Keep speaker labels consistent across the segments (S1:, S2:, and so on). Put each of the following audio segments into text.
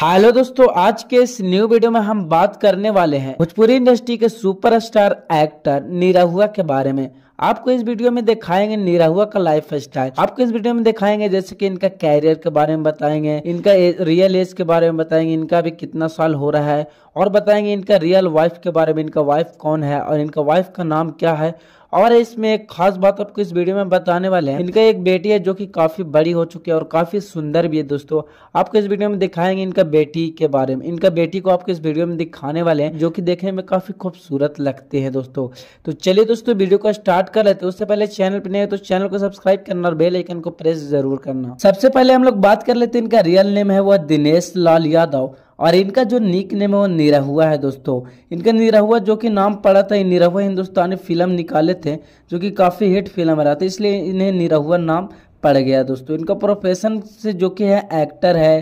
S1: hello दोस्तों आज के इस न्यू वीडियो में हम बात करने वाले हैं भोजपुरी इंडस्ट्री के सुपरस्टार एक्टर निराहुआ के बारे में आपको इस वीडियो में दिखाएंगे निराहुआ का लाइफ स्टाइल आपको इस वीडियो में दिखाएंगे जैसे कि इनका कैरियर के बारे में बताएंगे इनका ए, रियल एज के बारे में बताएंगे इनका भी कितना साल हो रहा है और बताएंगे इनका रियल वाइफ के बारे में इनका वाइफ कौन है और इनका वाइफ का नाम क्या है और इसमें एक खास बात आपको इस वीडियो में बताने वाले हैं इनका एक बेटी है जो कि काफी बड़ी हो चुकी है और काफी सुंदर भी है दोस्तों आपको इस वीडियो में दिखाएंगे इनका बेटी के बारे में इनका बेटी को आपको इस वीडियो में दिखाने वाले हैं जो कि देखने में काफी खूबसूरत लगते हैं दोस्तों तो चलिए दोस्तों वीडियो को स्टार्ट कर लेते हैं उससे पहले चैनल पर नहीं तो चैनल को सब्सक्राइब करना और बेलाइकन को प्रेस जरूर करना सबसे पहले हम लोग बात कर लेते हैं इनका रियल नेम है वह दिनेश लाल यादव और इनका जो निक नेम है वो निरहुआ है दोस्तों इनका निरहुआ जो कि नाम पड़ा था निरहुआ हिंदुस्तानी फिल्म निकाले थे जो कि काफ़ी हिट फिल्म रहा था इसलिए इन्हें निरहुआ नाम पड़ गया दोस्तों इनका प्रोफेशन से जो कि है एक्टर है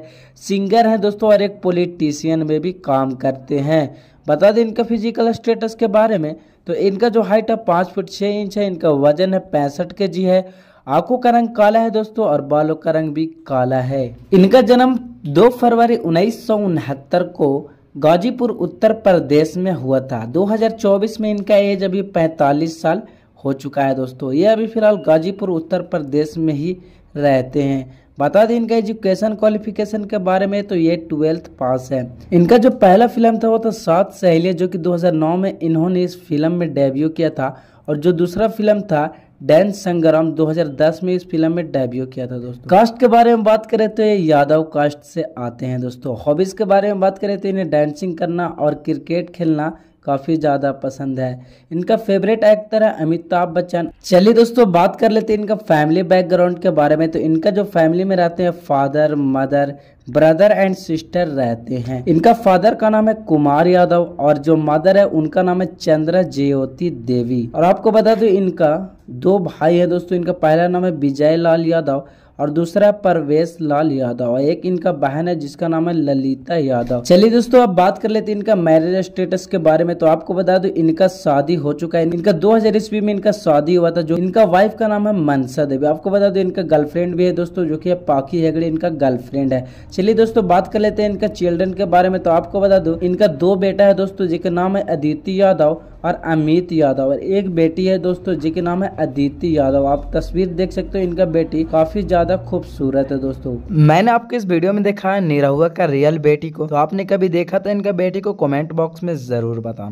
S1: सिंगर है दोस्तों और एक पोलिटिशियन में भी काम करते हैं बता दें इनका फिजिकल स्टेटस के बारे में तो इनका जो हाइट है पाँच फीट छः इंच है इनका वजन है पैंसठ के जी है आंखों का रंग काला है दोस्तों और बालों का रंग भी काला है इनका जन्म दो फरवरी उन्नीस को गाजीपुर उत्तर प्रदेश में हुआ था 2024 में इनका एज अभी 45 साल हो चुका है दोस्तों ये अभी फिलहाल गाजीपुर उत्तर प्रदेश में ही रहते हैं बता दें इनका एजुकेशन क्वालिफिकेशन के बारे में तो ये ट्वेल्थ पास है इनका जो पहला फिल्म था वो था सात सहेलियाँ जो कि 2009 में इन्होंने इस फिल्म में डेब्यू किया था और जो दूसरा फिल्म था डैन संगराम 2010 में इस फिल्म में डेब्यू किया था दोस्तों कास्ट के बारे में बात करें तो ये यादव कास्ट से आते हैं दोस्तों हॉबीज के बारे में बात करें तो इन्हें डांसिंग करना और क्रिकेट खेलना काफ़ी ज़्यादा पसंद है इनका फेवरेट एक्टर है अमिताभ बच्चन चलिए दोस्तों बात कर लेते हैं इनका फैमिली बैकग्राउंड के बारे में तो इनका जो फैमिली में रहते हैं father mother brother and sister रहते हैं इनका फादर का नाम है कुमार यादव और जो मदर है उनका नाम है चंद्रा ज्योति देवी और आपको बता दो इनका दो भाई है दोस्तों इनका पहला नाम है विजय लाल यादव और दूसरा परवेश लाल यादव एक इनका बहन है जिसका नाम है ललिता यादव चलिए दोस्तों अब बात कर लेते हैं इनका मैरिज स्टेटस के बारे में तो आपको बता दो इनका शादी हो चुका है इनका दो ईस्वी में इनका शादी हुआ था जो इनका वाइफ का नाम है मनसा देवी आपको बता दो इनका गर्लफ्रेंड भी है दोस्तों जो की पाकि हेगड़े इनका गर्लफ्रेंड है चलिए दोस्तों बात कर लेते हैं इनका चिल्ड्रन के बारे में तो आपको बता दो इनका दो बेटा है दोस्तों जिनका नाम है अदिति यादव और अमित यादव और एक बेटी है दोस्तों जिनके नाम है अदिति यादव आप तस्वीर देख सकते हो इनका बेटी काफी ज्यादा ज़्यादा खूबसूरत है दोस्तों मैंने आपके इस वीडियो में देखा है निरहुआ का रियल बेटी को तो आपने कभी देखा था इनका बेटी को कमेंट बॉक्स में ज़रूर बताना